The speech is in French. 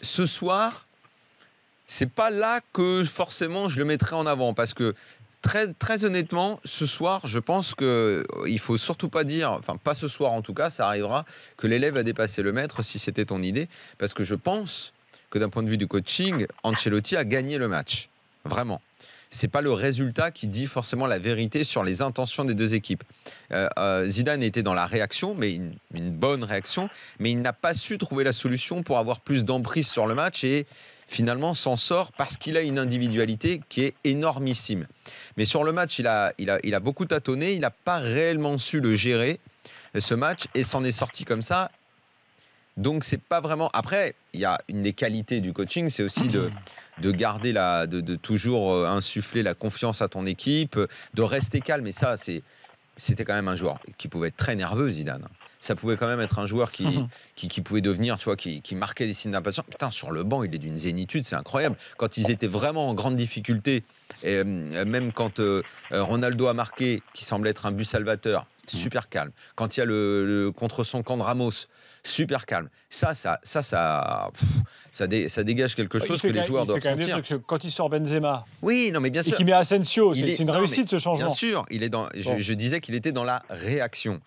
ce soir, c'est pas là que forcément je le mettrai en avant parce que très, honnêtement, ce soir, je pense que euh, il faut surtout pas dire, enfin pas ce soir en tout cas, ça arrivera que l'élève a dépassé le maître si c'était ton idée, parce que je pense que d'un point de vue du coaching, Ancelotti a gagné le match, vraiment c'est pas le résultat qui dit forcément la vérité sur les intentions des deux équipes. Euh, euh, Zidane était dans la réaction, mais une, bonne réaction, mais il n'a pas su trouver la solution pour avoir plus d'emprise sur le match et finalement s'en sort parce qu'il a une individualité qui est énormissime. Mais sur le match, il a, il il a beaucoup tâtonné, il n'a pas réellement su le gérer, euh, ce match, et s'en est sorti comme ça. Donc c'est pas vraiment. Après, il y a une des qualités du coaching, c'est aussi de, de garder la, de, toujours euh, insuffler la confiance à ton équipe, de rester calme. Et ça, c'était quand même un joueur qui pouvait être très nerveux, Zidane. Ça pouvait quand même être un joueur qui, mhm. pouvait devenir, tu vois, qui, marquait des signes d'impatience. Putain, sur le banc, il est d'une zénitude, c'est incroyable. Quand ils étaient vraiment en grande difficulté, et, euh, même quand euh, Ronaldo a marqué, qui semblait être un but salvateur, Mmh. super calme. Quand il y a le, contre son camp de Ramos, super calme. Ça, ça, ça, ça, ça, dégage quelque chose que les joueurs doivent sentir. quand il sort Benzema, oui, non mais bien sûr, et qui met Asensio, c'est une réussite ce changement. Bien sûr, il est dans. je disais qu'il était dans la réaction.